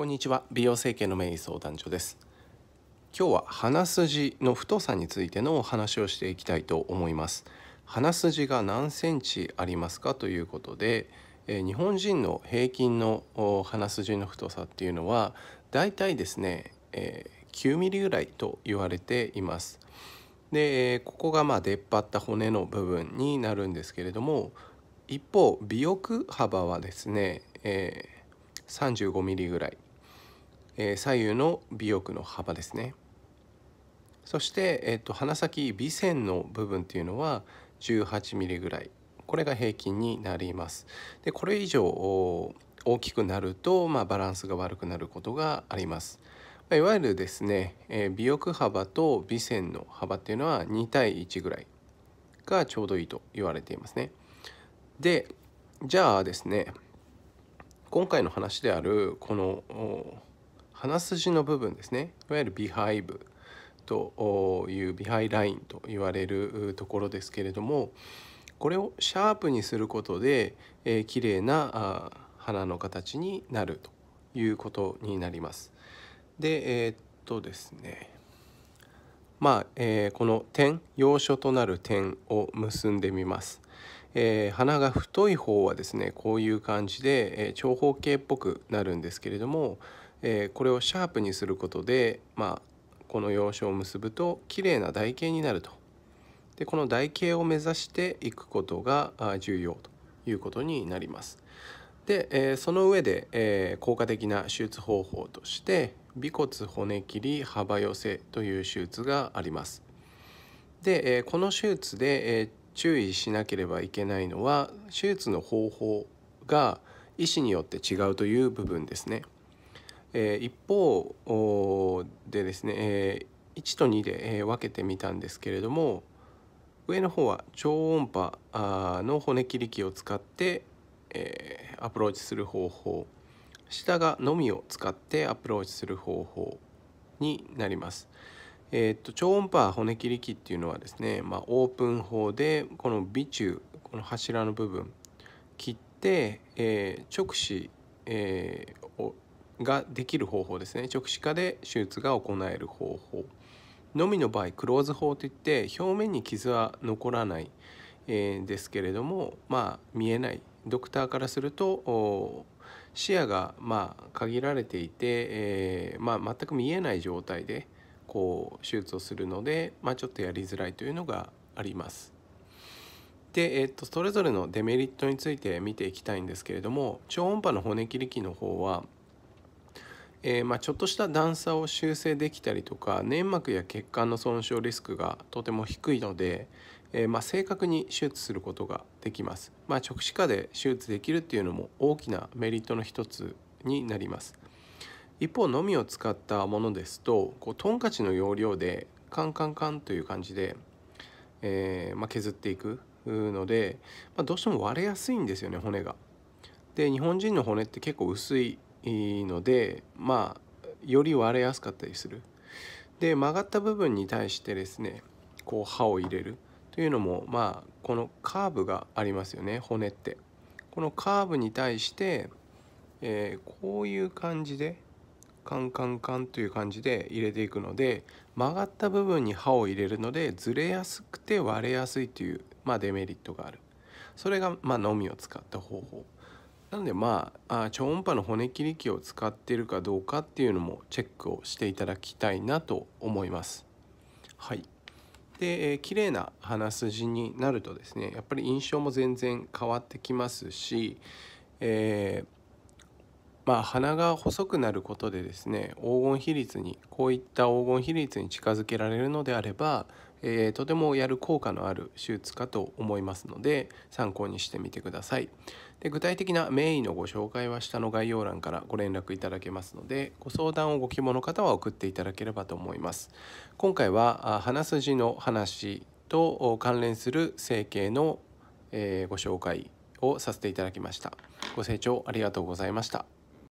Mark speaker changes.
Speaker 1: こんにちは美容整形の名医相談所です今日は鼻筋の太さについてのお話をしていきたいと思います鼻筋が何センチありますかということで日本人の平均の鼻筋の太さっていうのはだいたいですね9ミリぐらいと言われていますでここがまあ出っ張った骨の部分になるんですけれども一方尾翼幅はですね、えー、35 m m ぐらいえ左右の尾翼の幅ですねそして、えっと鼻先尾線の部分っていうのは 18mm ぐらいこれが平均になりますでこれ以上大きくなると、まあ、バランスが悪くなることがあります、まいわゆるですね、え尾翼幅と尾線の幅っていうのは2対1ぐらいがちょうどいいと言われていますねでじゃあですね今回の話であるこの鼻筋の部分ですねいわゆるビハイブというビハイラインと言われるところですけれどもこれをシャープにすることで、えー、綺麗なあ花の形になるということになります。でえー、っとですねまあ、えー、この点要所となる点を結んでみます。えー、花が太い方はですねこういう感じで、え長方形っぽくなるんですけれどもえー、これをシャープにすることで、まあ、この要所を結ぶと綺麗な台形になるとでこの台形を目指していくことが重要ということになります。で、えー、その上で、えー、効果的な手術方法として尾骨骨切り幅寄せという手術があります。で、えー、この手術で、えー、注意しなければいけないのは手術の方法が医師によって違うという部分ですね。えー、一方でですね、えー、1と2で、えー、分けてみたんですけれども上の方は超音波の骨切り器を使って、えー、アプローチする方法下がのみを使ってアプローチする方法になります。えー、っと超音波骨切り器っていうのはですね、まあ、オープン法でこの尾中この柱の部分切って、えー、直視、えー、をができる方法ですね直視下で手術が行える方法のみの場合クローズ法といって表面に傷は残らない、えー、ですけれどもまあ見えないドクターからすると視野がまあ限られていて、えー、まあ、全く見えない状態でこう手術をするので、まあ、ちょっとやりづらいというのがあります。で、えっと、それぞれのデメリットについて見ていきたいんですけれども超音波の骨切り機の方はえー、まあ、ちょっとした段差を修正できたりとか粘膜や血管の損傷リスクがとても低いので、えー、まあ、正確に手術することができます、まあ、直視下で手術できるっていうのも大きなメリットの一つになります一方のみを使ったものですとこうトンカチの要領でカンカンカンという感じで、えー、まあ、削っていくので、まあ、どうしても割れやすいんですよね骨が。で日本人の骨って結構薄いいのでまあより割れやすかったりする。で曲がった部分に対してですねこう刃を入れるというのもまあこのカーブがありますよね骨って。このカーブに対して、えー、こういう感じでカンカンカンという感じで入れていくので曲がった部分に刃を入れるのでずれやすくて割れやすいという、まあ、デメリットがあるそれが、まあのみを使った方法なんでまあ超音波の骨切り器を使っているかどうかっていうのもチェックをしていただきたいなと思います。はい、で、えー、綺麗な鼻筋になるとですねやっぱり印象も全然変わってきますし、えー、まあ、鼻が細くなることでですね黄金比率にこういった黄金比率に近づけられるのであればえー、とてもやる効果のある手術かと思いますので参考にしてみてくださいで具体的な名医のご紹介は下の概要欄からご連絡いただけますのでご相談をご希望の方は送っていただければと思います今回は鼻筋の話と関連する整形の、えー、ご紹介をさせていただきましたご清聴ありがとうございました